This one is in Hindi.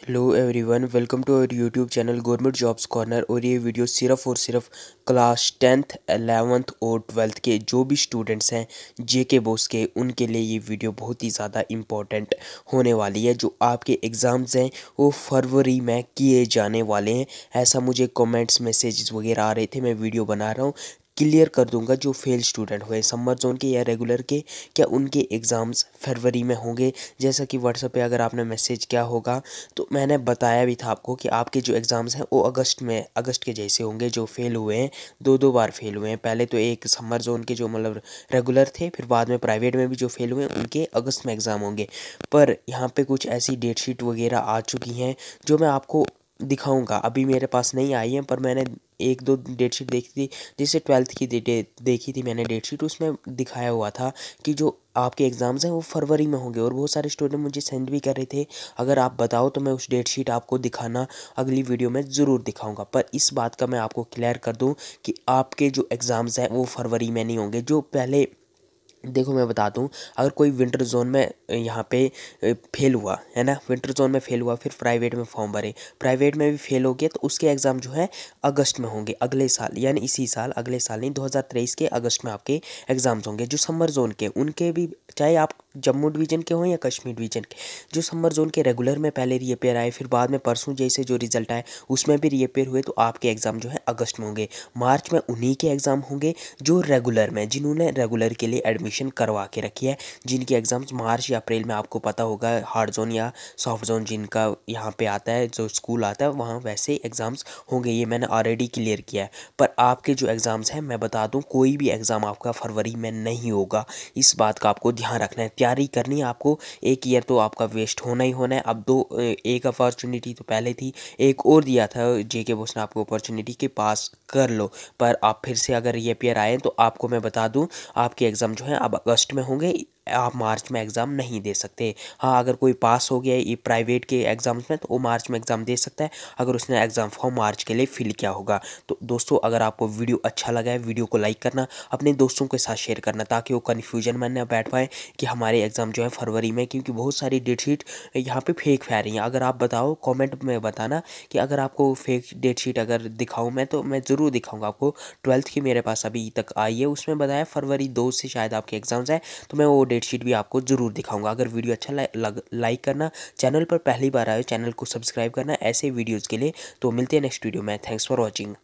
hello everyone welcome to our YouTube channel government jobs corner और ये वीडियो सिर्फ और सिर्फ क्लास टेंथ एलेवंथ और ट्वेल्थ के जो भी स्टूडेंट्स हैं जे के बोस के उनके लिए ये वीडियो बहुत ही ज़्यादा इम्पोर्टेंट होने वाली है जो आपके एग्ज़ाम्स हैं वो फरवरी में किए जाने वाले हैं ऐसा मुझे कॉमेंट्स मैसेज वगैरह आ रहे थे मैं वीडियो बना रहा हूँ क्लियर कर दूंगा जो फेल स्टूडेंट हुए समर जोन के या रेगुलर के क्या उनके एग्ज़ाम्स फरवरी में होंगे जैसा कि व्हाट्सएप पे अगर आपने मैसेज किया होगा तो मैंने बताया भी था आपको कि आपके जो एग्ज़ाम्स हैं वो अगस्त में अगस्त के जैसे होंगे जो फेल हुए हैं दो दो बार फेल हुए हैं पहले तो एक समर जोन के जो मतलब रेगुलर थे फिर बाद में प्राइवेट में भी जो फेल हुए हैं उनके अगस्त में एग्ज़ाम होंगे पर यहाँ पर कुछ ऐसी डेट शीट वगैरह आ चुकी हैं जो मैं आपको दिखाऊंगा अभी मेरे पास नहीं आई है पर मैंने एक दो डेटशीट देखी थी जैसे ट्वेल्थ की दे, दे, देखी थी मैंने डेटशीट उसमें दिखाया हुआ था कि जो आपके एग्ज़ाम्स हैं वो फरवरी में होंगे और बहुत सारे स्टूडेंट मुझे सेंड भी कर रहे थे अगर आप बताओ तो मैं उस डेट शीट आपको दिखाना अगली वीडियो में ज़रूर दिखाऊंगा पर इस बात का मैं आपको क्लियर कर दूं कि आपके जो एग्ज़ाम्स हैं वो फरवरी में नहीं होंगे जो पहले देखो मैं बता दूं अगर कोई विंटर जोन में यहाँ पे फेल हुआ है ना विंटर जोन में फेल हुआ फिर प्राइवेट में फॉर्म भरे प्राइवेट में भी फेल हो गया तो उसके एग्ज़ाम जो है अगस्त में होंगे अगले साल यानी इसी साल अगले साल नहीं 2023 के अगस्त में आपके एग्ज़ाम्स होंगे जो समर जोन के उनके भी चाहे आप जम्मू डिवीज़न के हों या कश्मीर डिवीज़न के जो समर जोन के रेगुलर में पहले रीअपेयर आए फिर बाद में परसों जैसे जो रिजल्ट आए उसमें भी रीअपेयर हुए तो आपके एग्ज़ाम जो है अगस्त में होंगे मार्च में उन्हीं के एग्ज़ाम होंगे जो रेगुलर में जिन्होंने रेगुलर के लिए एडमिशन प्रिपरेशन करवा के रखी है जिनके एग्ज़ाम्स मार्च या अप्रैल में आपको पता होगा हार्ड जोन या सॉफ्ट जोन जिनका यहाँ पे आता है जो स्कूल आता है वहाँ वैसे एग्ज़ाम्स होंगे ये मैंने ऑलरेडी क्लियर किया है पर आपके जो एग्ज़ाम्स हैं मैं बता दूँ कोई भी एग्ज़ाम आपका फरवरी में नहीं होगा इस बात का आपको ध्यान रखना है तैयारी करनी है आपको एक ईयर तो आपका वेस्ट होना ही होना है अब दो एक अपॉर्चुनिटी तो पहले थी एक और दिया था जे के बोस ने आपको अपॉर्चुनिटी के पास कर लो पर आप फिर से अगर ये पेयर आए तो आपको मैं बता दूँ आपके एग्ज़ाम जो है अब अगस्त में होंगे आप मार्च में एग्ज़ाम नहीं दे सकते हाँ अगर कोई पास हो गया ये प्राइवेट के एग्ज़ाम्स में तो वो मार्च में एग्ज़ाम दे सकता है अगर उसने एग्ज़ाम फॉर्म मार्च के लिए फिल किया होगा तो दोस्तों अगर आपको वीडियो अच्छा लगा है वीडियो को लाइक करना अपने दोस्तों के साथ शेयर करना ताकि वो कन्फ्यूजन में ना बैठ पाए कि हमारे एग्ज़ाम जो है फरवरी में क्योंकि बहुत सारी डेट शीट यहाँ पर फेक फै रही हैं अगर आप बताओ कॉमेंट में बताना कि अगर आपको फेक डेट शीट अगर दिखाऊँ मैं तो मैं ज़रूर दिखाऊँगा आपको ट्वेल्थ की मेरे पास अभी तक आई है उसमें बताया फरवरी दो से शायद आपके एग्ज़ाम्स हैं तो मैं वो डेट शीट भी आपको ज़रूर दिखाऊंगा अगर वीडियो अच्छा लग, लाइक करना चैनल पर पहली बार आए चैनल को सब्सक्राइब करना ऐसे वीडियोज़ के लिए तो मिलते हैं नेक्स्ट वीडियो में थैंक्स फॉर वॉचिंग